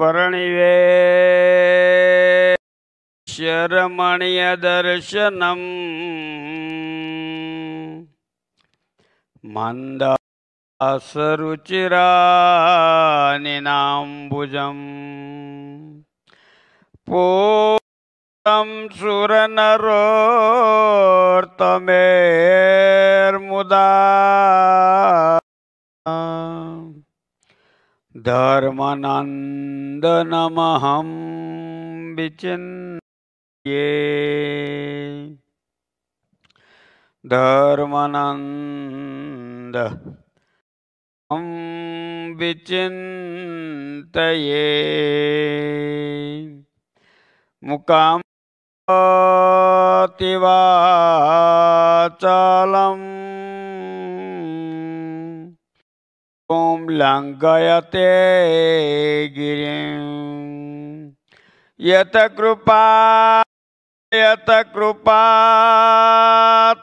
वर्णिवे शरमणीयदर्शनम् मन्दासरुचिरानिनाम्बुजम् पूरं सुरनरोर्तमेर्मुदा धर्मनन्दनमहं विचिन् धर्मं विचिन्तये मुकांतिवाचालम् ॐ लङ्घयते गिरिं यत कृपा यत कृपा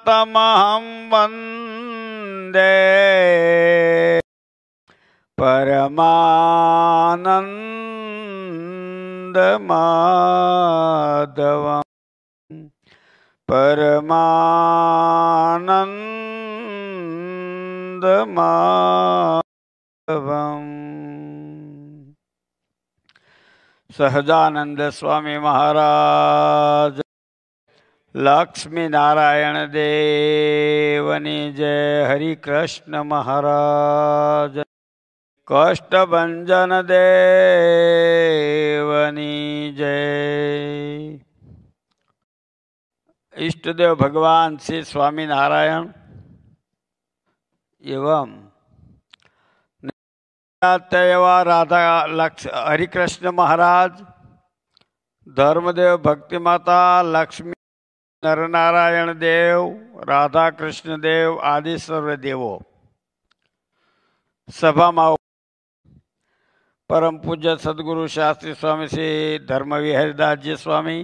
तमहं वन्दे परमानन्दमाधवम् परमानन्दमा સહજાનંદ સ્વામી મહારાજ લક્ષ્મીનારાયણ દેવની જય હરિકૃષ્ણ મહારાજ કષ્ટભંજન દેવની જય ઈષ્ટદેવ ભગવાન શ્રી સ્વામિનારાયણ એવમ એવા રાધા લક્ષ હરિકૃષ્ણ મહારાજ ધર્મદેવ ભક્તિ માતા લક્ષ્મી નરનારાયણ દેવ રાધા કૃષ્ણ દેવ આદિ સર્વ દેવો સભામાં પરમ પૂજ્ય સદગુરુ શાસ્ત્રી સ્વામી શ્રી ધર્મવિહરદાસજી સ્વામી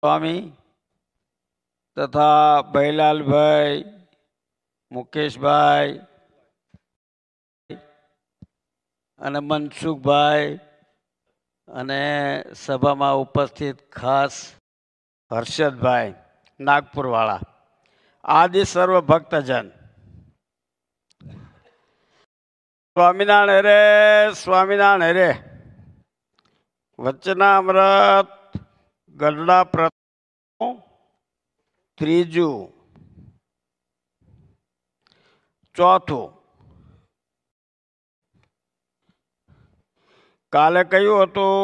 સ્વામી તથા ભૈલાલભાઈ મુકેશભાઈ અને મનસુખભાઈ અને સભામાં ઉપસ્થિત ખાસ હર્ષદભાઈ નાગપુરવાળા આદિ સર્વ ભક્તજન સ્વામિનારાયણ હરે સ્વામિનારાયણ હરે વચ્ચેના અમૃત ગઢડા પ્રથમ ત્રીજું ચોથું કાલે કયું હતું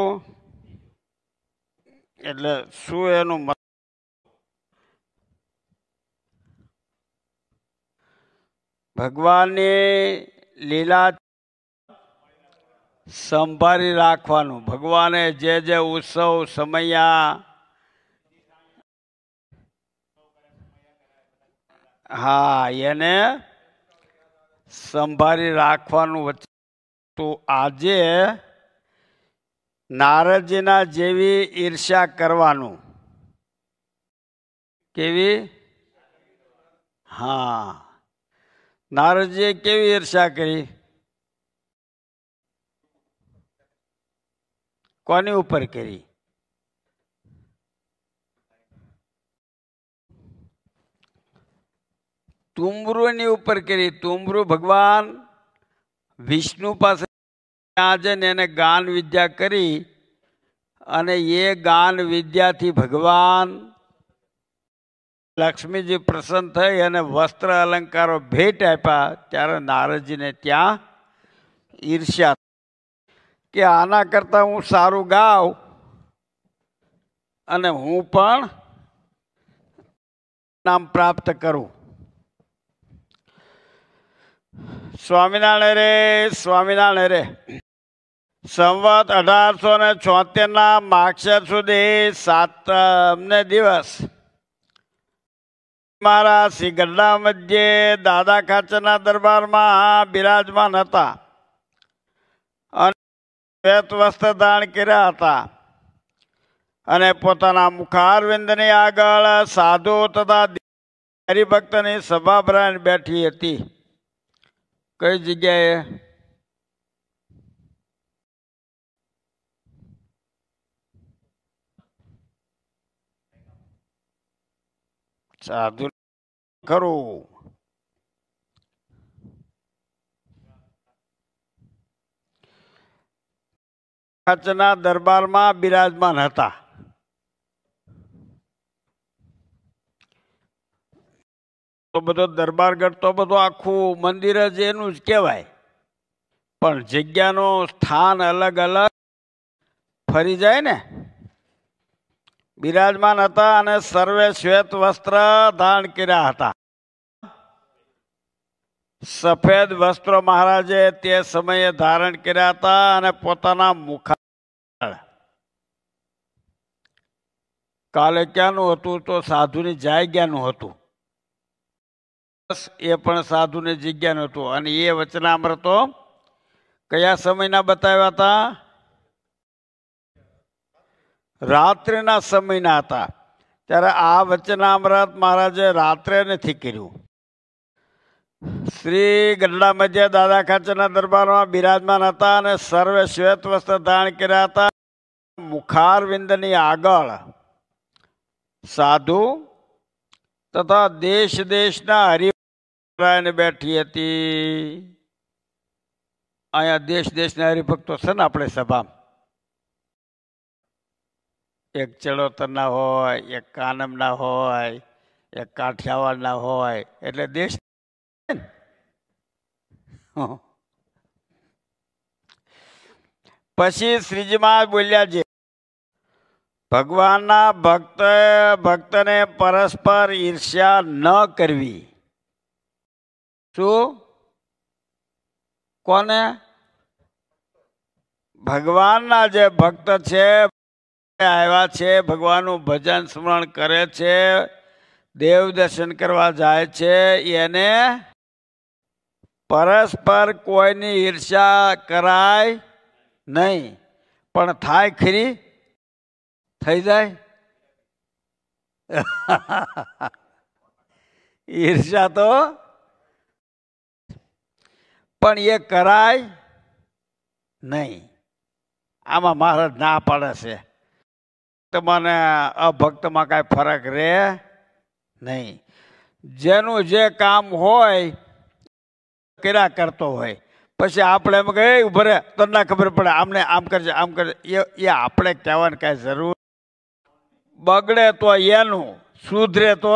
એટલે શું એનું ભગવાનની લીલા સંભાળી રાખવાનું ભગવાને જે જે ઉત્સવ સમયા હા એને સંભાળી રાખવાનું વચ્ચે તો આજે નારદજીના જેવી ઈર્ષ્યા કરવાનું કેવી હા નારદજીએ કેવી ઈર્ષ્યા કરી કોની ઉપર કરી તુમરુની ઉપર કરી તુમરુ ભગવાન વિષ્ણુ પાસે ત્યાં ને એને ગાન વિદ્યા કરી અને એ ગાન વિદ્યાથી ભગવાન લક્ષ્મીજી પ્રસન્ન થઈ અને વસ્ત્ર અલંકારો ભેટ આપ્યા ત્યારે નારદજીને ત્યાં ઈર્ષ્યા કે આના કરતાં હું સારું ગાઉં અને હું પણ નામ પ્રાપ્ત કરું સ્વામિનારાયણ રે સ્વામિનારાયણ રે સંવત અઢારસો ને છોતેરના માક્ષર સુધી સાતમને દિવસ મારા શ્રી મધ્યે દાદા ખાચરના દરબારમાં બિરાજમાન હતા અને શ્વેત વસ્ત્ર દાન કર્યા હતા અને પોતાના મુખારવિંદની આગળ સાધુ તથા હરિભક્તની સભા ભરાઈને બેઠી હતી કઈ જગ્યાએ સાધુ ખરું કચ્છના દરબારમાં બિરાજમાન હતા તો બધો દરબારગઢ તો બધું આખું મંદિર જ એનું જ કહેવાય પણ જગ્યાનો સ્થાન અલગ અલગ ફરી જાય ને બિરાજમાન હતા અને સર્વે શ્વેત વસ્ત્ર ધારણ કર્યા હતા સફેદ વસ્ત્રો મહારાજે તે સમયે ધારણ કર્યા હતા અને પોતાના મુખા કાલે ક્યાંનું હતું તો સાધુની જાગ્યાનું હતું એ પણ સાધુની જગ્યાનું હતું અને એ વચનામૃતો કયા સમયના બતાવ્યા હતા રાત્રિના સમયના હતા ત્યારે આ વચનામૃત મહારાજે રાત્રે નથી કર્યું શ્રી ગઢડામધ્ય દાદા ખાચરના દરબારમાં બિરાજમાન હતા અને સર્વે શ્વેત વસ્ત્ર ધારણ કર્યા હતા મુખારવિંદની આગળ સાધુ તથા દેશ દેશના હરિભક્તરાયને બેઠી હતી અહીંયા દેશ દેશના હરિભક્તો છે ને આપણે સભામાં એક ચડોતરના હોય એક કાનમના હોય એક કાઠિયાવાડના હોય એટલે દેશ પછી શ્રીજીમાં બોલ્યા છે ભગવાનના ભક્ત ભક્તને પરસ્પર ઈર્ષ્યા ન કરવી શું કોને ભગવાનના જે ભક્ત છે આવ્યા છે ભગવાનનું ભજન સ્મરણ કરે છે દેવ દર્શન કરવા જાય છે એને પરસ્પર કોઈની ઈર્ષા કરાય નહીં પણ થાય ખરી થઈ જાય ઈર્ષા તો પણ એ કરાય નહીં આમાં મહારાજ ના પાડે છે ભક્તમાં ને અભક્તમાં કાંઈ ફરક રહે નહીં જેનું જે કામ હોય કર્યા કરતો હોય પછી આપણે એમ કહે ભરે તો ના ખબર પડે આમને આમ કરજે આમ કરજે એ આપણે કહેવાની કાંઈ જરૂર બગડે તો એનું સુધરે તો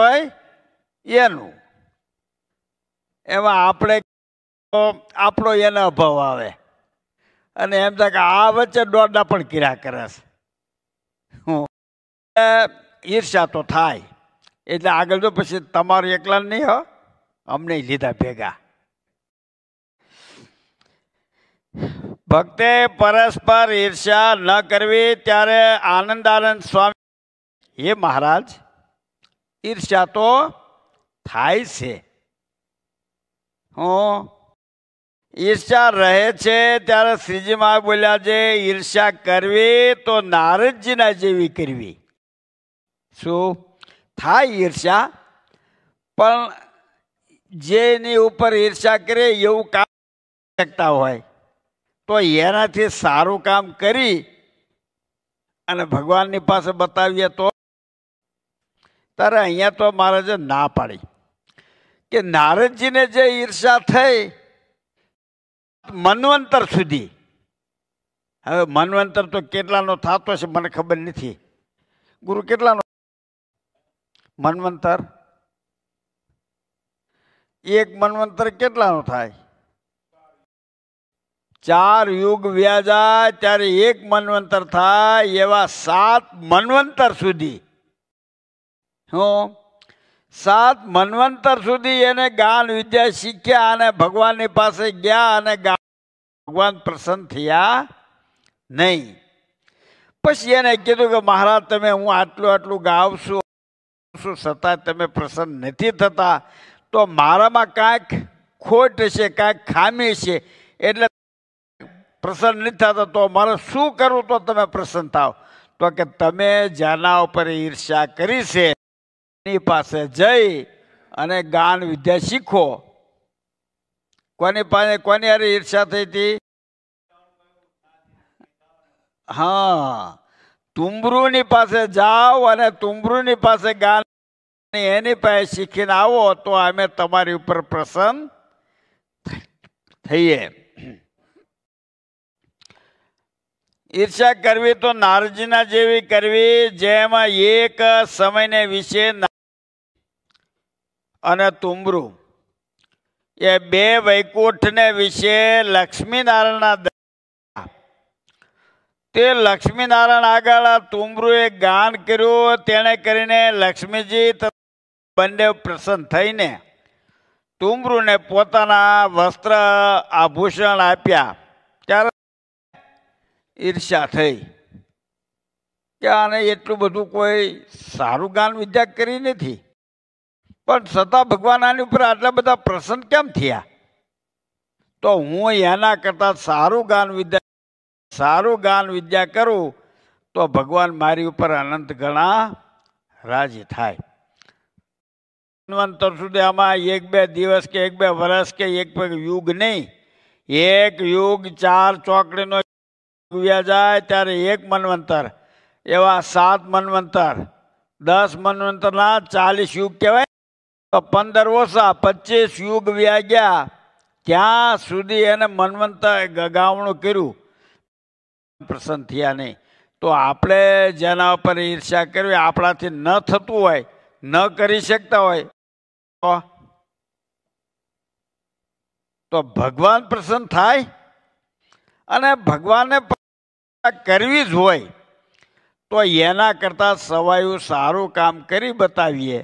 એનું એમાં આપણે આપણો એને અભાવ આવે અને એમ થાય કે આ વચ્ચે દોડના પણ કિરા કરે છે ઈર્ષા તો થાય એટલે આગળ તો પછી તમારું એકલા નહીં હો અમને લીધા ભેગા ભક્તે પરસ્પર ઈર્ષા ન કરવી ત્યારે આનંદ આનંદ સ્વામી હે મહારાજ ઈર્ષા તો થાય છે હું ઈર્ષા રહે છે ત્યારે શ્રીજી મહારાજ બોલ્યા છે ઈર્ષા કરવી તો નારદજીના જેવી કરવી શું થાય ઈર્ષા પણ જેની ઉપર ઈર્ષા કરે એવું કામ શકતા હોય તો એનાથી સારું કામ કરી અને ભગવાનની પાસે બતાવીએ તો ત્યારે અહીંયા તો મહારાજે ના પાડી કે નારદજીને જે ઈર્ષા થઈ મનવંતર સુધી હવે મનવંતર તો કેટલાનો થતો છે મને ખબર નથી ગુરુ કેટલાનો મનવંતર એક મનવંતર કેટલાનો થાય ચાર યુગ વ્યાજા ત્યારે એક મનવંતર થાય એવા સાત મનવંતર સુધી હું સાત મનવંતર સુધી એને ગાન વિદ્યા શીખ્યા અને ભગવાનની પાસે ગયા અને ગા ભગવાન પ્રસન્ન થયા નહીં પછી એને કીધું કે મહારાજ તમે હું આટલું આટલું ગાવ છું છું છતાં તમે પ્રસન્ન નથી થતા તો મારામાં કાંઈક ખોટ છે કાંઈક ખામી છે એટલે પ્રસન્ન નથી થતા તો મારે શું કરવું તો તમે પ્રસન્ન થાવ તો કે તમે જાના ઉપર ઈર્ષા કરી છે એની પાસે જઈ અને ગાન વિદ્યા શીખો કોની પાસે કોની યાર ઈર્ષા થઈ હતી હા તુંબરૂની પાસે જાઓ અને તુંબરૂની પાસે ગાન એની પાસે શીખીને આવો તો અમે તમારી ઉપર પ્રસન્ન થઈએ ઈર્ષા કરવી તો નારજીના જેવી કરવી જેમાં એક સમયને વિશે અને તુંબરૂ એ બે વૈકુંઠને વિશે લક્ષ્મીનારાયણના તે લક્ષ્મીનારાયણ આગળ તુમરુએ ગાન કર્યું તેણે કરીને લક્ષ્મીજી બંને પ્રસન્ન થઈને તુમરુને પોતાના વસ્ત્ર આભૂષણ આપ્યા ત્યારે ઈર્ષ્યા થઈ કે આને એટલું બધું કોઈ સારું ગાન વિદ્યા કરી નથી પણ છતાં ભગવાન આની ઉપર આટલા બધા પ્રસન્ન કેમ થયા તો હું એના કરતાં સારું ગાન વિદ્યા સારું ગાન વિદ્યા કરું તો ભગવાન મારી ઉપર અનંત ગણા રાજી થાય ધન્વંતર સુધી આમાં એક બે દિવસ કે એક બે વર્ષ કે એક બે યુગ નહીં એક યુગ ચાર ચોકડીનો જાય ત્યારે એક મનવંતર એવા સાત મનવંતર દસ મનવંતરના ચાલીસ યુગ કહેવાય તો પંદર ઓછા પચીસ યુગ વ્યા ગયા ત્યાં સુધી એને મનવંતર ગગાવણું કર્યું પ્રસન્ન થયા નહીં તો આપણે જેના ઉપર ઈર્ષ્યા કરવી આપણાથી ન થતું હોય ન કરી શકતા હોય તો તો ભગવાન પ્રસન્ન થાય અને ભગવાને કરવી જ હોય તો એના કરતાં સવાયું સારું કામ કરી બતાવીએ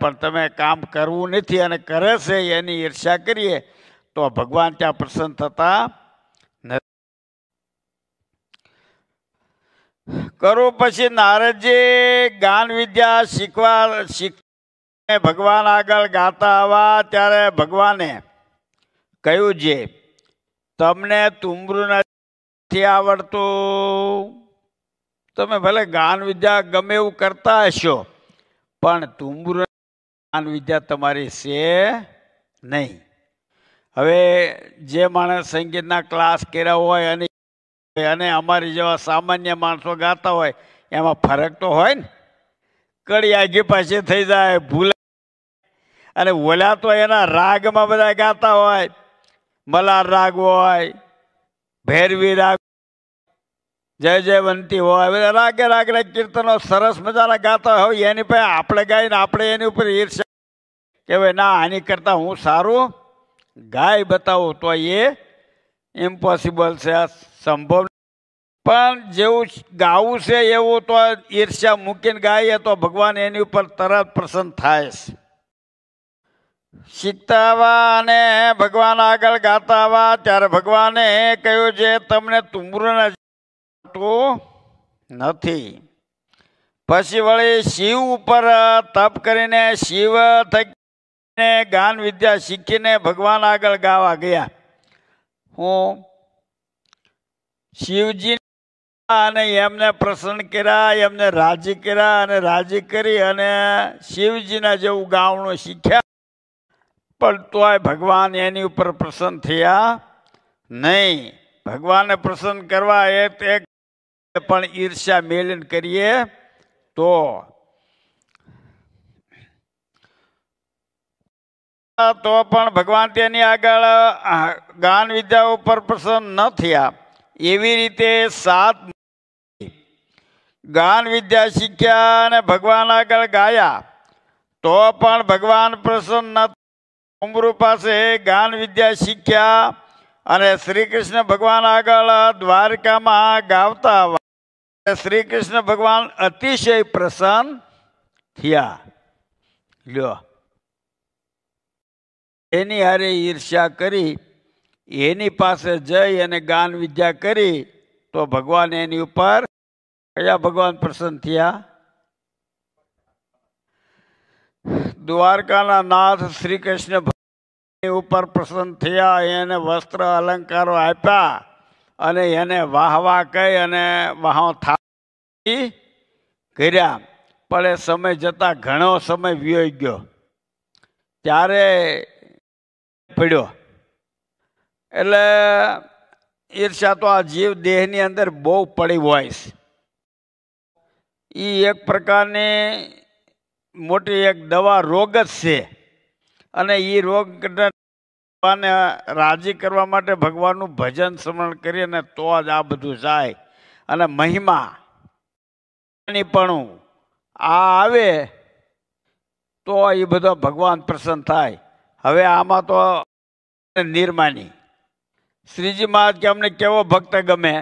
પણ તમે કામ કરવું નથી અને કરે છે એની ઈર્ષ્યા કરીએ તો ભગવાન ત્યાં પ્રસન્ન થતા કરો પછી નારદજી ગાન વિદ્યા શીખવા શીખ ભગવાન આગળ ગાતા આવા ત્યારે ભગવાને કહ્યું છે તમને તુમરું નથી આવડતું તમે ભલે ગાન વિદ્યા ગમે એવું કરતા હશો પણ તુમરું ગાન વિદ્યા તમારી છે નહીં હવે જે માણસ સંગીતના ક્લાસ કર્યા હોય અને અને અમારી જેવા સામાન્ય માણસો ગાતા હોય એમાં ફરક તો હોય ને કડી આગી પાછી થઈ જાય ભૂલે અને ઓલા તો એના રાગમાં બધા ગાતા હોય મલાર રાગ હોય ભૈરવી રાગ જય જયવંતી હોય બધા રાગે રાગના કીર્તનો સરસ મજાના ગાતા હોય એની પાસે આપણે ગાઈને આપણે એની ઉપર ઈર્ષા કહેવાય ના આની કરતાં હું સારું ગાય બતાવું તો એ ઇમ્પોસિબલ છે આ સંભવ પણ જેવું ગાવું છે એવું તો ઈર્ષ્યા મૂકીને ગાઈએ તો ભગવાન એની ઉપર તરત પ્રસન્ન થાય છે શીખતાવા અને ભગવાન આગળ ગાતાવા ત્યારે ભગવાને કહ્યું છે તમને તુમરૂને નથી પછી વળી શિવ ઉપર તપ કરીને શિવ થઈને ગાન વિદ્યા શીખીને ભગવાન આગળ ગાવા ગયા હું શિવજી અને એમને પ્રસન્ન કર્યા એમને રાજી કર્યા અને રાજી કરી અને શિવજીના જેવું ગાવણું શીખ્યા પણ તોય ભગવાન એની ઉપર પ્રસન્ન થયા નહીં ભગવાનને પ્રસન્ન કરવા એ પણ ઈર્ષ્યા મેલન કરીએ તો તો પણ ભગવાન તેની આગળ ગાન વિદ્યા ઉપર પ્રસન્ન ન થયા એવી રીતે સાત ગાન વિદ્યા શીખ્યા અને ભગવાન આગળ ગાયા તો પણ ભગવાન પ્રસન્ન ઉમરૂ પાસે ગાન વિદ્યા શીખ્યા અને શ્રી કૃષ્ણ ભગવાન આગળ દ્વારકામાં ગાવતા શ્રી કૃષ્ણ ભગવાન અતિશય પ્રસન્ન થયા લ્યો એની હારે ઈર્ષ્યા કરી એની પાસે જઈ અને ગાન વિદ્યા કરી તો ભગવાન એની ઉપર કયા ભગવાન પ્રસન્ન થયા દ્વારકાના નાથ શ્રી કૃષ્ણ ભગવાન ઉપર પ્રસન્ન થયા એને વસ્ત્ર અલંકારો આપ્યા અને એને વાહવા કહી અને વાહો થા કર્યા પણ એ સમય જતાં ઘણો સમય વ્યોય ગયો ત્યારે પડ્યો એટલે ઈર્ષા તો આ જીવ દેહની અંદર બહુ પડી હોય છે એ એક પ્રકારની મોટી એક દવા રોગ જ છે અને એ રોગને રાજી કરવા માટે ભગવાનનું ભજન સ્મરણ કરીએ ને તો જ આ બધું જાય અને મહિમા પણ આ આવે તો એ બધો ભગવાન પ્રસન્ન થાય હવે આમાં તો નિર્માની શ્રીજી મહારાજ કે અમને કેવો ભક્ત ગમે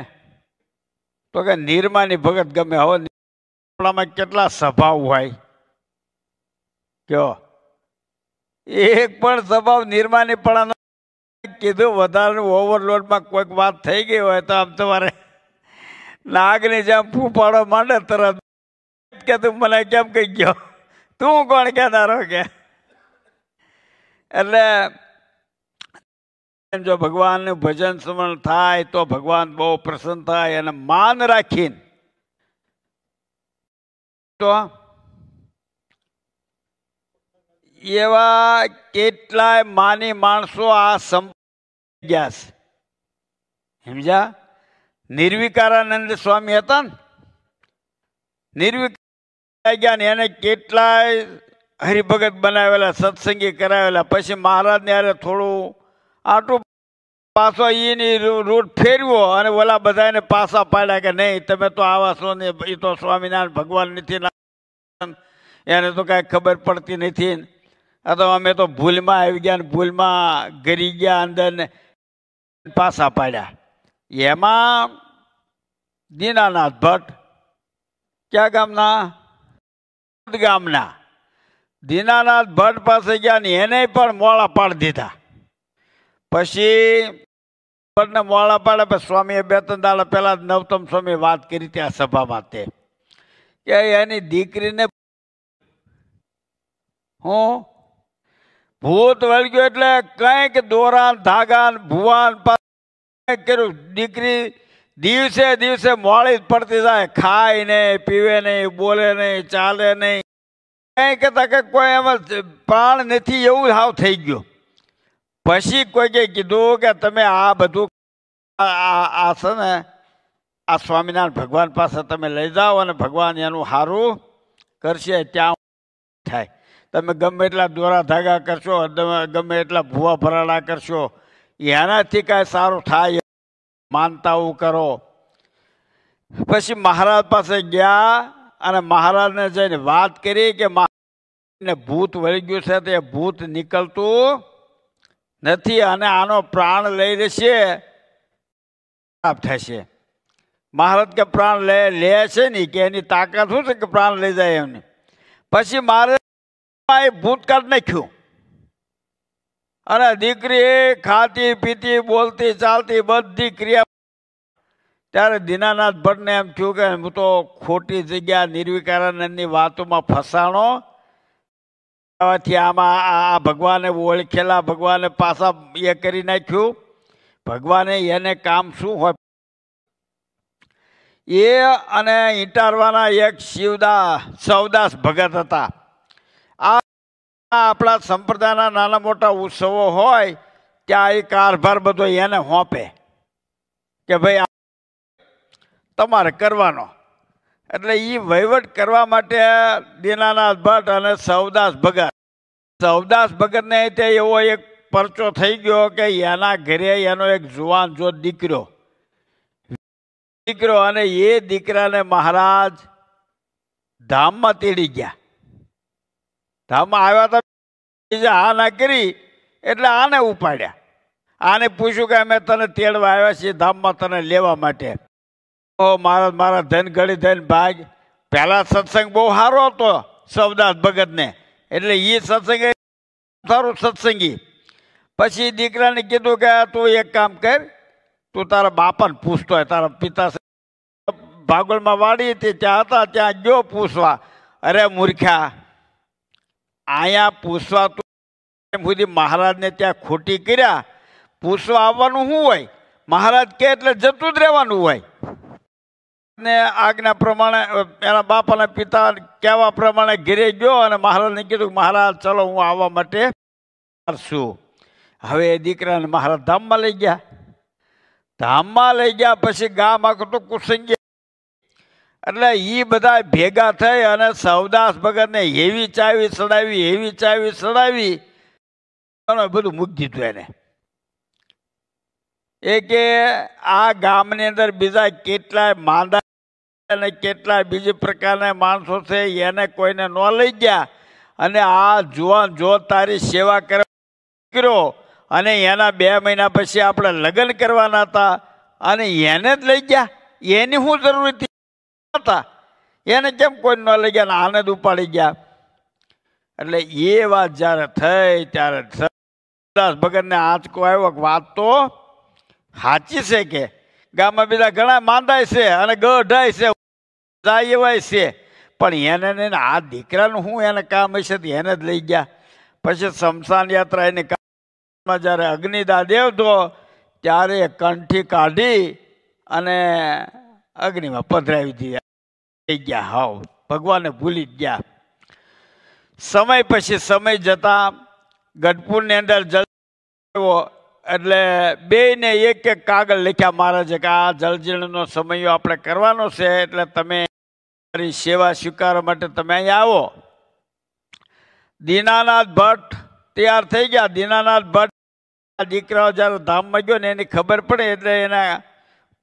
તો કે નિર્માની ભગત ગમે હવે આપણામાં કેટલા સ્વભાવ હોય કયો એક પણ સ્વભાવ પણ કીધું વધારાનું ઓવરલોડમાં કોઈક વાત થઈ ગઈ હોય તો આમ તમારે નાગની જેમ ફૂફાડો માંડે તરત કે તું મને કેમ કહી ગયો તું કોણ કહેનારો કે એટલે જો ભગવાનનું ભજન સ્મરણ થાય તો ભગવાન બહુ પ્રસન્ન થાય અને માન રાખીને તો એવા કેટલાય માની માણસો આ સમ છે સમજ્યા નિર્વિકારાનંદ સ્વામી હતા ને નિર્વિકાર ગયા એને કેટલાય હરિભગત બનાવેલા સત્સંગી કરાવેલા પછી મહારાજને યારે થોડું આટલું પાછો એની રૂટ ફેરવ્યો અને ઓલા બધાને પાછા પાડ્યા કે નહીં તમે તો આવા છો ને એ તો સ્વામિનારાયણ ભગવાન નથી એને તો કાંઈ ખબર પડતી નથી આ તો અમે તો ભૂલમાં આવી ગયા ને ભૂલમાં ગરી ગયા અંદર ને પાછા પાડ્યા એમાં દીનાનાથ ભટ્ટ ક્યાં ગામના ગામના દીનાનાથ ભટ્ટ પાસે ગયા ને એને પણ મોળા પાડી દીધા પછી ભટ્ટને મોળા પાડે પછી સ્વામીએ બે ત્રણ દાડા પહેલાં નવતમ સ્વામી વાત કરી ત્યાં સભામાં તે કે એની દીકરીને હું ભૂત વળગ્યો એટલે કંઈક દોરાન ધાગાન ભુવાન કર્યું દીકરી દિવસે દિવસે મોળી જ પડતી જાય ખાય નહીં પીવે નહીં બોલે નહીં ચાલે નહીં કંઈ કહેતા કે કોઈ એમાં પ્રાણ નથી એવું સાવ થઈ ગયું પછી કોઈ કીધું કે તમે આ બધું આ છે ને આ સ્વામિનારાયણ ભગવાન પાસે તમે લઈ જાઓ અને ભગવાન એનું સારું કરશે ત્યાં થાય તમે ગમે એટલા દોરા ધાગા કરશો તમે ગમે એટલા ભૂવા ભરાડા કરશો એનાથી કાંઈ સારું થાય માનતાઓ કરો પછી મહારાજ પાસે ગયા અને મહારાજને જઈને વાત કરી કે મહારાજને ભૂત વળી ગયું છે તે ભૂત નીકળતું નથી અને આનો પ્રાણ લઈ લેશે ખરાબ થશે મહારાજ કે પ્રાણ લે લે છે ને કે એની તાકાત શું છે કે પ્રાણ લઈ જાય એમને પછી મારે એ ભૂતકાળ નાખ્યું અને દીકરી ખાતી પીતી બોલતી ચાલતી બધી ક્રિયા ત્યારે દીનાનાથ ભટ્ટને એમ થયું કે હું તો ખોટી જગ્યા નિર્વિકારાનંદની વાતોમાં ફસાણો આવવાથી આમાં આ ભગવાને ઓળખેલા ભગવાને પાછા એ કરી નાખ્યું ભગવાને એને કામ શું હોય એ અને ઈટારવાના એક શિવદા સૌદાસ ભગત હતા આ આપણા સંપ્રદાયના નાના મોટા ઉત્સવો હોય ત્યાં એ કારભાર બધો એને હોંપે કે ભાઈ તમારે કરવાનો એટલે એ વહીવટ કરવા માટે દીનાનાથ ભટ્ટ અને સવદાસ ભગત સવદાસ ભગતને તે એવો એક પરચો થઈ ગયો કે એના ઘરે એનો એક જુવાન જો દીકરો દીકરો અને એ દીકરાને મહારાજ ધામમાં તેડી ગયા ધામમાં આવ્યા હતા બીજા હા ના કરી એટલે આને ઉપાડ્યા આને પૂછ્યું કે અમે તને તેડવા આવ્યા છીએ ધામમાં તને લેવા માટે મારા મારા ધન ગળી ધન ભાગ પહેલા સત્સંગ બહુ સારો હતો સવદાસ ભગતને એટલે એ સત્સંગ સારું સત્સંગી પછી દીકરાને કીધું કે તું એક કામ કર તું તારા બાપાને પૂછતો હોય તારા પિતા ભાગોળમાં વાડી હતી ત્યાં હતા ત્યાં ગયો પૂછવા અરે મૂર્ખ્યા અહીંયા પૂછવા તું સુધી મહારાજને ત્યાં ખોટી કર્યા પૂછવા આવવાનું શું હોય મહારાજ કે એટલે જતું જ રહેવાનું હોય ને આજ્ઞા પ્રમાણે એના બાપ અને પિતા કહેવા પ્રમાણે ઘેરે ગયો અને મહારાજને કીધું મહારાજ ચલો હું આવવા માટે છું હવે એ દીકરાને મહારાજ ધામમાં લઈ ગયા ધામમાં લઈ ગયા પછી ગામ આખું તો કુસંગી એટલે એ બધા ભેગા થઈ અને સવદાસ ભગતને એવી ચાવી ચડાવી એવી ચાવી ચડાવી અને બધું મૂકી દીધું એને એ કે આ ગામની અંદર બીજા કેટલાય માંદા અને કેટલાય બીજી પ્રકારના માણસો છે એને કોઈને ન લઈ ગયા અને આ જુવાન જો તારી સેવા કર્યો અને એના બે મહિના પછી આપણે લગ્ન કરવાના હતા અને એને જ લઈ ગયા એની શું જરૂર હતા એને કેમ કોઈ ન લઈ ગયા આને જ ઉપાડી ગયા એટલે એ વાત જ્યારે થઈ ત્યારે ભગતને આંચકો આવ્યો વાત તો સાચી છે કે ગામમાં બીજા ઘણા માંદાય છે અને ગઢાય છે જાય છે પણ એને ને આ દીકરાનું શું એને કામ હશે તો એને જ લઈ ગયા પછી શમશાન યાત્રા એને કામમાં જ્યારે અગ્નિદા દેવતો ત્યારે કંઠી કાઢી અને અગ્નિમાં પધરાવી દીધા થઈ ગયા હાવ ભગવાને ભૂલી ગયા સમય પછી સમય જતા ગઢપુરની અંદર જવો એટલે બે ને એક એક કાગળ લખ્યા મહારાજે કે આ જલજીણનો સમય આપણે કરવાનો છે એટલે તમે મારી સેવા સ્વીકારવા માટે તમે અહીંયા આવો દીનાનાથ ભટ્ટ તૈયાર થઈ ગયા દીનાનાથ ભટ્ટ દીકરાઓ જ્યારે ધામમાં ગયો ને એની ખબર પડે એટલે એના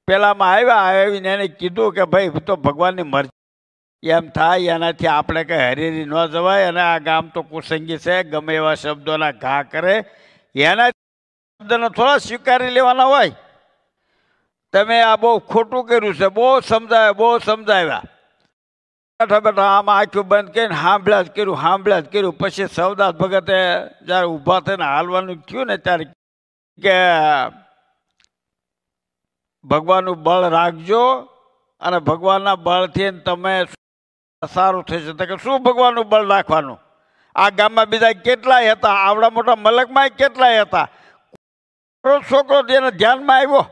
પહેલાંમાં આવ્યા આવીને એને કીધું કે ભાઈ તો ભગવાનની મરજી એમ થાય એનાથી આપણે કંઈ હરેરી ન જવાય અને આ ગામ તો કુસંગી છે ગમે એવા શબ્દોના ઘા કરે એના શબ્દને થોડા સ્વીકારી લેવાના હોય તમે આ બહુ ખોટું કર્યું છે બહુ સમજાવ્યા બહુ સમજાવ્યા બેઠા બેઠા આમ આંખું બંધ કરીને હાંભળ્યા જ કર્યું હાંભળ્યા જ કર્યું પછી સવદાસ ભગતે જ્યારે ઊભા થઈને હાલવાનું થયું ને ત્યારે કે ભગવાનનું બળ રાખજો અને ભગવાનના બળથી તમે સારું થશે તો કે શું ભગવાનનું બળ રાખવાનું આ ગામમાં બીજા કેટલાય હતા આવડા મોટા મલકમાં કેટલાય હતા મારો છોકરો તેને ધ્યાનમાં આવ્યો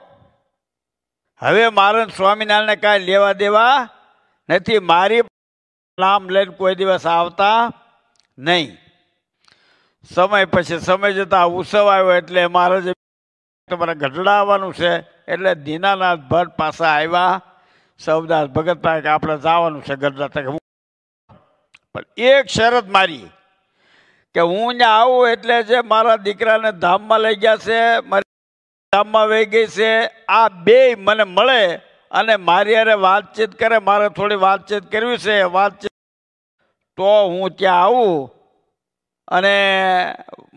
હવે મારે સ્વામિનારાયણને કાંઈ લેવા દેવા નથી મારી નામ લઈને કોઈ દિવસ આવતા નહીં સમય પછી સમય જતાં ઉત્સવ આવ્યો એટલે મહારાજે તમારે ગઢડા આવવાનું છે એટલે દીનાનાથ ભટ્ટ પાસા આવ્યા સૌદાસ ભગત પાસે આપણે જવાનું છે ગઢડા તક પણ એક શરત મારી કે હું ત્યાં આવું એટલે છે મારા દીકરાને ધામમાં લઈ ગયા છે મારી ધામમાં વહી ગઈ છે આ બે મને મળે અને મારી અરે વાતચીત કરે મારે થોડી વાતચીત કરવી છે વાતચીત તો હું ત્યાં આવું અને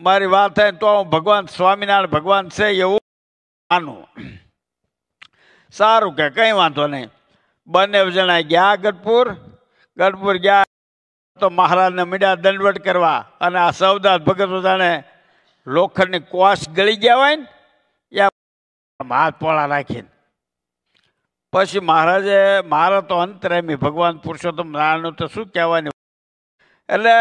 મારી વાત થાય તો હું ભગવાન સ્વામિનારાયણ ભગવાન છે એવું માનું સારું કે કંઈ વાંધો નહીં બંને જણા ગયા ગઢપુર ગઢપુર ગયા તો મહારાજને મીડા દંડવટ કરવા અને આ સૌદાસ ભગત પોતાને લોખંડની કોસ ગળી ગયા હોય ને યા હાથ પોળા રાખીને પછી મહારાજે મારા તો અંતરેમી ભગવાન પુરુષોત્તમ નારાયણનું તો શું કહેવાનું એટલે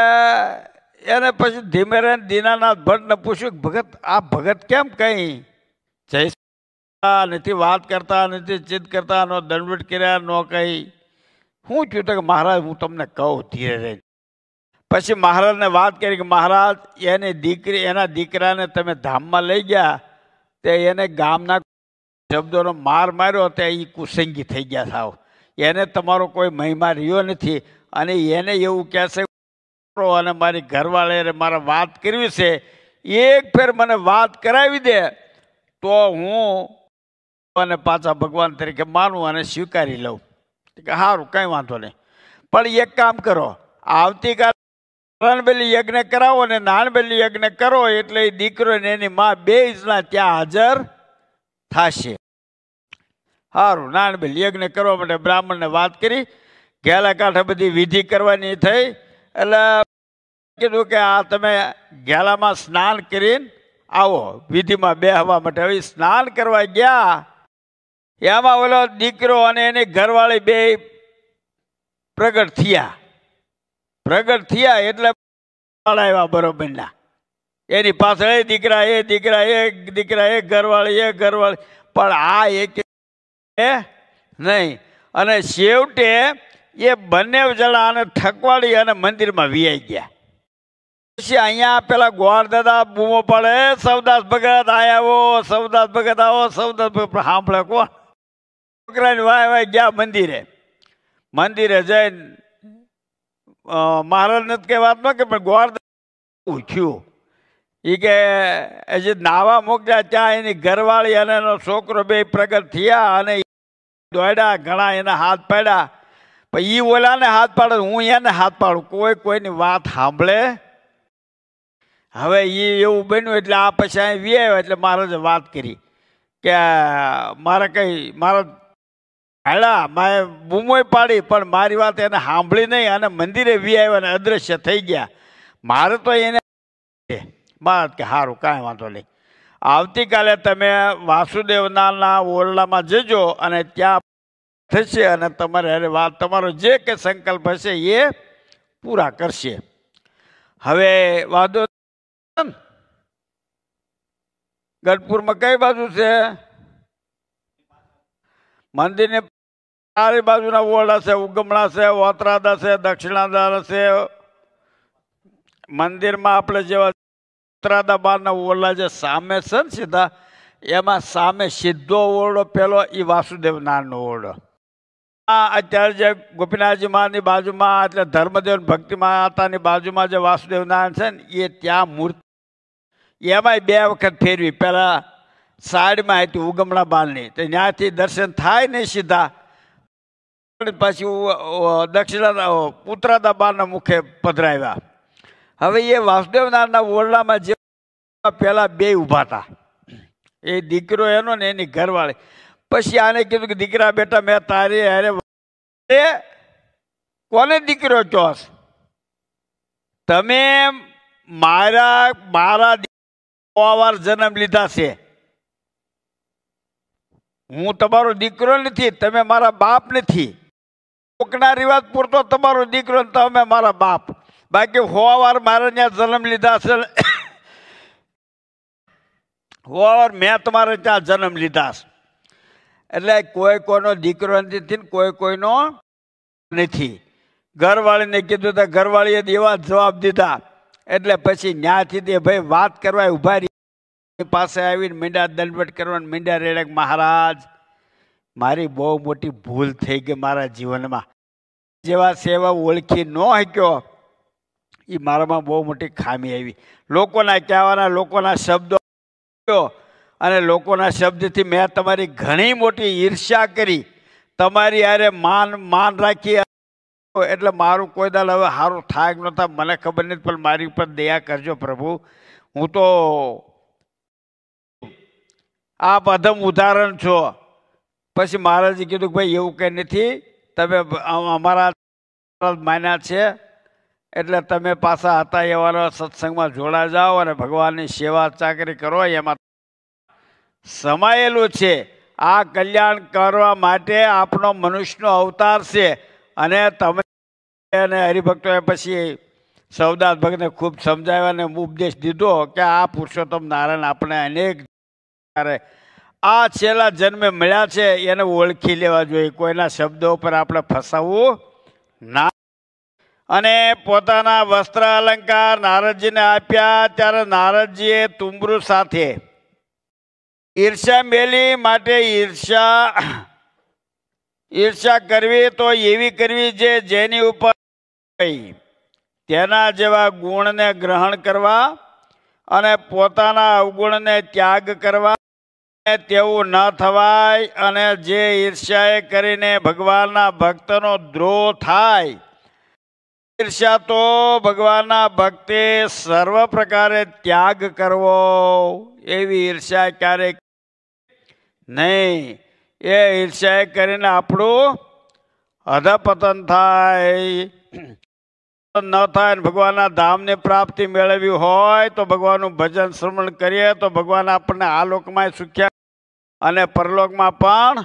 એને પછી ધીમે રહીને દીનાનાથ ભટ્ટને પૂછ્યું ભગત આ ભગત કેમ કંઈ જય નથી વાત કરતા નથી ચિત્ત કરતા નો દંડવટ કર્યા નો કંઈ હું છું તો કે મહારાજ હું તમને કહું ધીરે રહીને પછી મહારાજને વાત કરી કે મહારાજ એની દીકરી એના દીકરાને તમે ધામમાં લઈ ગયા તે એને ગામના શબ્દોનો માર માર્યો તે એ કુસંગી થઈ ગયા સાવ એને તમારો કોઈ મહિમા રહ્યો નથી અને એને એવું કહેશે અને મારી ઘરવાળાએ મારે વાત કરવી છે એક ફેર મને વાત કરાવી દે તો હું અને પાછા ભગવાન તરીકે માનું અને સ્વીકારી લઉં કે સારું કંઈ વાંધો નહીં પણ એક કામ કરો આવતીકાલે નાનબેલી યજ્ઞ કરાવો અને નાનબેલી યજ્ઞ કરો એટલે એ દીકરો ને એની મા બે ના ત્યાં હાજર થશે સારું નાનબેલી યજ્ઞ કરવા માટે બ્રાહ્મણને વાત કરી ઘેલા કાંઠે બધી વિધિ કરવાની થઈ એટલે કીધું કે આ તમે ઘેલામાં સ્નાન કરીને આવો વિધિમાં બેહવા માટે હવે સ્નાન કરવા ગયા એમાં ઓલો દીકરો અને એની ઘરવાળી બે પ્રગટ થયા પ્રગટ થયા એટલે આવ્યા બરોબરના એની પાછળ એ દીકરા એ દીકરા એ દીકરા એ ઘરવાળી એ ઘરવાળી પણ આ એક નહીં અને છેવટે એ બંને જણા આને ઠકવાડી અને મંદિરમાં વિયાઈ ગયા પછી અહીંયા પેલા ગોળદાદા બૂમો પડે સવદાસ ભગત આવો સવદાસ ભગત આવો સવદાસ ભગત સાંભળે કોણ છોકરાને વાય વાય ગયા મંદિરે મંદિરે જઈને મહારાજને કંઈ વાત ન કે પણ ગોળ પૂછ્યું એ કે જે નાવા મોકલ્યા ત્યાં એની ઘરવાળી અને એનો છોકરો બે પ્રગટ થયા અને દોડ્યા ઘણા એના હાથ પાડ્યા પછી એ ઓલાને હાથ પાડે હું એને હાથ પાડું કોઈ કોઈની વાત સાંભળે હવે એ એવું બન્યું એટલે આ પછી અહીં વી એટલે મહારાજે વાત કરી કે મારે કંઈ મારા હાલા મેં બૂમોય પાડી પણ મારી વાત એને સાંભળી નહીં અને મંદિરે વી આવ્યા અને અદૃશ્ય થઈ ગયા મારે તો એને બાદ કે સારું કાંઈ વાંધો નહીં આવતીકાલે તમે વાસુદેવનાના ઓરડામાં જજો અને ત્યાં થશે અને તમારે અરે વાત તમારો જે કે સંકલ્પ હશે એ પૂરા કરશે હવે વાંધો ગઢપુરમાં કઈ બાજુ છે મંદિરની ચારે બાજુના ઓરડા છે ઉગમણા છે વાતરાદા છે દક્ષિણાદા છે મંદિરમાં આપણે જેવા ઉત્તરાદા બારના ઓરડા જે સામે છે ને સીધા એમાં સામે સીધો ઓરડો પેલો એ વાસુદેવ નાનો ઓરડો અત્યારે જે ગોપીનાથજી માની બાજુમાં એટલે ધર્મદેવ ભક્તિ માતાની બાજુમાં જે વાસુદેવ નારાયણ છે ને એ ત્યાં મૂર્તિ એમાંય બે વખત ફેરવી પહેલાં સાઈડમાં હતી ઉગમણા બાલની તો ત્યાંથી દર્શન થાય નહીં સીધા પછી દક્ષિણા પુત્રાદા બાના મુખે પધરાવ્યા હવે એ વાસુદેવનાથના ઓરડામાં જે પહેલાં બે ઊભા હતા એ દીકરો એનો ને એની ઘરવાળી પછી આને કીધું કે દીકરા બેટા મેં તારે અરે કોને દીકરો ચોસ તમે મારા મારા જન્મ લીધા છે હું તમારો દીકરો નથી તમે મારા બાપ નથી કોકના રિવાજ પૂરતો તમારો દીકરો તમે મારા બાપ બાકી હોવા મારે ત્યાં જન્મ લીધા છે હોવા મેં તમારે ત્યાં જન્મ લીધા છે એટલે કોઈ કોઈનો દીકરો નથી કોઈ કોઈનો નથી ઘરવાળીને કીધું તો ઘરવાળીએ એવા જવાબ દીધા એટલે પછી ન્યાથી તે ભાઈ વાત કરવા ઊભા પાસે આવીને મીંડા દંડવટ કરવાનું મીંડા રેડક મહારાજ મારી બહુ મોટી ભૂલ થઈ ગઈ મારા જીવનમાં જેવા સેવા ઓળખી ન હક્યો એ મારામાં બહુ મોટી ખામી આવી લોકોના કહેવાના લોકોના શબ્દો અને લોકોના શબ્દથી મેં તમારી ઘણી મોટી ઈર્ષ્યા કરી તમારી અરે માન માન રાખી એટલે મારું કોઈ દાલ હવે સારું થાય નહોતા મને ખબર નથી પણ મારી ઉપર દયા કરજો પ્રભુ હું તો આ પ્રથમ ઉદાહરણ છો પછી મહારાજે કીધું કે ભાઈ એવું કંઈ નથી તમે અમારા માન્યા છે એટલે તમે પાછા હતા એવા સત્સંગમાં જોડા જાઓ અને ભગવાનની સેવા ચાકરી કરો એમાં સમાયેલું છે આ કલ્યાણ કરવા માટે આપણો મનુષ્યનો અવતાર છે અને તમે અને હરિભક્તોએ પછી સૌદાસ ભગતને ખૂબ સમજાવ્યા અને ઉપદેશ દીધો કે આ પુરુષોત્તમ નારાયણ આપણે અનેક ત્યારે આ છેલ્લા જન્મે મળ્યા છે એને ઓળખી લેવા જોઈએ કોઈના શબ્દો પર આપણે ફસાવવું ના અને પોતાના વસ્ત્ર અલંકાર નારદજીને આપ્યા ત્યારે નારદજીએ તુંબરુ સાથે ઈર્ષા મેલી માટે ઈર્ષા ઈર્ષા કરવી તો એવી કરવી જે જેની ઉપર તેના જેવા ગુણને ગ્રહણ કરવા અને પોતાના અવગુણને ત્યાગ કરવા તેવું ન થવાય અને જે ઈર્ષ્યાએ કરીને ભગવાનના ભક્તનો દ્રોહ થાય ઈર્ષ્યા તો ભગવાનના ભક્તે સર્વ પ્રકારે ત્યાગ કરવો એવી ઈર્ષ્યા ક્યારેક નહીં એ ઈર્ષ્યાએ કરીને આપણું અધપતન થાય ન થાય અને ભગવાનના ધામને પ્રાપ્તિ મેળવી હોય તો ભગવાનનું ભજન શ્રવણ કરીએ તો ભગવાન આપણને આ લોકમાં સુખ્યા અને પરલોકમાં પણ